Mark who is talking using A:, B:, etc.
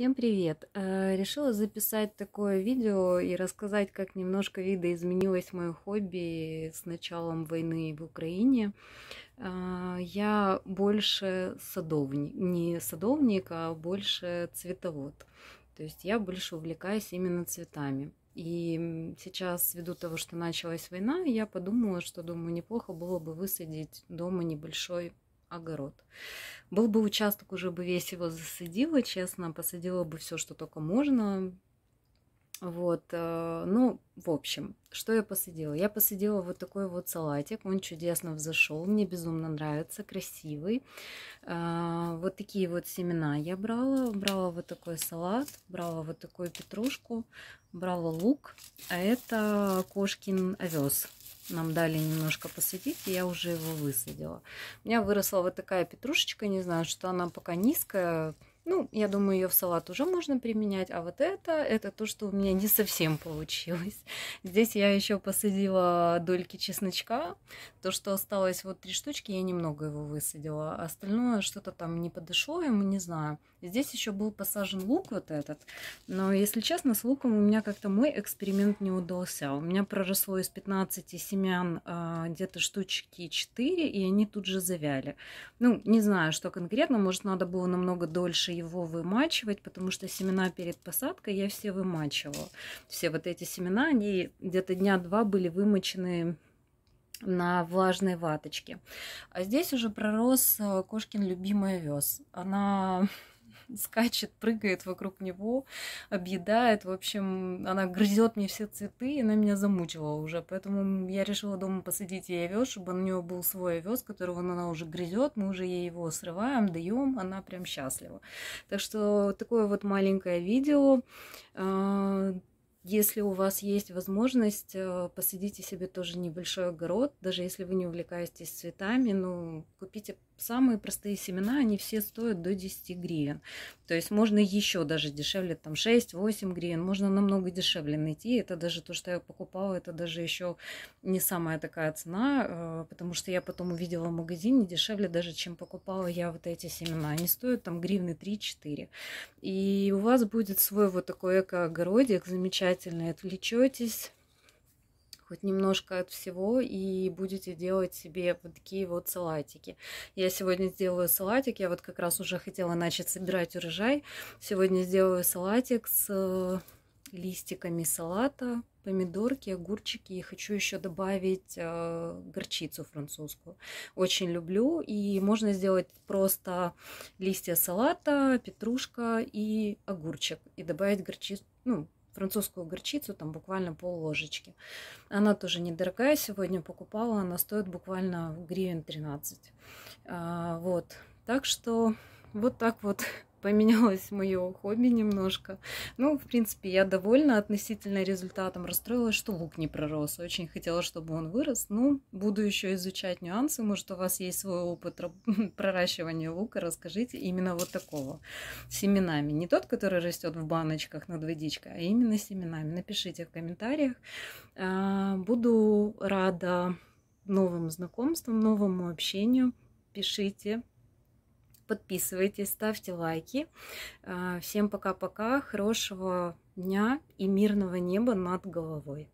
A: Всем привет! Э, решила записать такое видео и рассказать, как немножко видоизменилось мое хобби с началом войны в Украине. Э, я больше садовник, не садовник, а больше цветовод. То есть я больше увлекаюсь именно цветами. И сейчас, ввиду того, что началась война, я подумала, что, думаю, неплохо было бы высадить дома небольшой огород. Был бы участок, уже бы весь его засадила, честно, посадила бы все, что только можно. Вот, э, ну, в общем, что я посадила? Я посадила вот такой вот салатик, он чудесно взошел, мне безумно нравится, красивый. Э, вот такие вот семена я брала, брала вот такой салат, брала вот такую петрушку, брала лук, а это кошкин овес нам дали немножко посадить, и я уже его высадила. У меня выросла вот такая петрушечка, не знаю, что она пока низкая, ну, я думаю, ее в салат уже можно применять, а вот это, это то, что у меня не совсем получилось. Здесь я еще посадила дольки чесночка. То, что осталось вот три штучки, я немного его высадила. Остальное что-то там не подошло ему, не знаю. Здесь еще был посажен лук вот этот. Но, если честно, с луком у меня как-то мой эксперимент не удался. У меня проросло из 15 семян а, где-то штучки 4, и они тут же завяли. Ну, не знаю, что конкретно. Может, надо было намного дольше его вымачивать, потому что семена перед посадкой я все вымачивала. Все вот эти семена, они где-то дня два были вымочены на влажной ваточке. А здесь уже пророс э, кошкин любимый овес. Она скачет, прыгает вокруг него, объедает. В общем, она грызет мне все цветы, и она меня замучила уже. Поэтому я решила дома посадить ей овес, чтобы у нее был свой овес, которого она уже грызет. Мы уже ей его срываем, даем, она прям счастлива. Так что такое вот маленькое видео. А, если у вас есть возможность, э, посадите себе тоже небольшой огород, даже если вы не увлекаетесь цветами, ну, купите самые простые семена, они все стоят до 10 гривен. То есть можно еще даже дешевле, там 6-8 гривен, можно намного дешевле найти. Это даже то, что я покупала, это даже еще не самая такая цена, э, потому что я потом увидела в магазине дешевле даже, чем покупала я вот эти семена. Они стоят там гривны 3-4. И у вас будет свой вот такой эко-огородик замечательный, обязательно отвлечетесь хоть немножко от всего и будете делать себе вот такие вот салатики. Я сегодня сделаю салатик, я вот как раз уже хотела начать собирать урожай. Сегодня сделаю салатик с э, листиками салата, помидорки, огурчики. И хочу еще добавить э, горчицу французскую. Очень люблю. И можно сделать просто листья салата, петрушка и огурчик. И добавить горчицу, ну, французскую горчицу, там буквально пол ложечки. Она тоже недорогая, сегодня покупала, она стоит буквально гривен 13. А, вот, так что вот так вот поменялось мое хобби немножко. Ну, в принципе, я довольна относительно результатом. Расстроилась, что лук не пророс. Очень хотела, чтобы он вырос. Ну, буду еще изучать нюансы. Может, у вас есть свой опыт проращивания лука. Расскажите именно вот такого. Семенами. Не тот, который растет в баночках над водичкой, а именно семенами. Напишите в комментариях. А, буду рада новым знакомствам, новому общению. Пишите, подписывайтесь, ставьте лайки. А, всем пока-пока, хорошего дня и мирного неба над головой.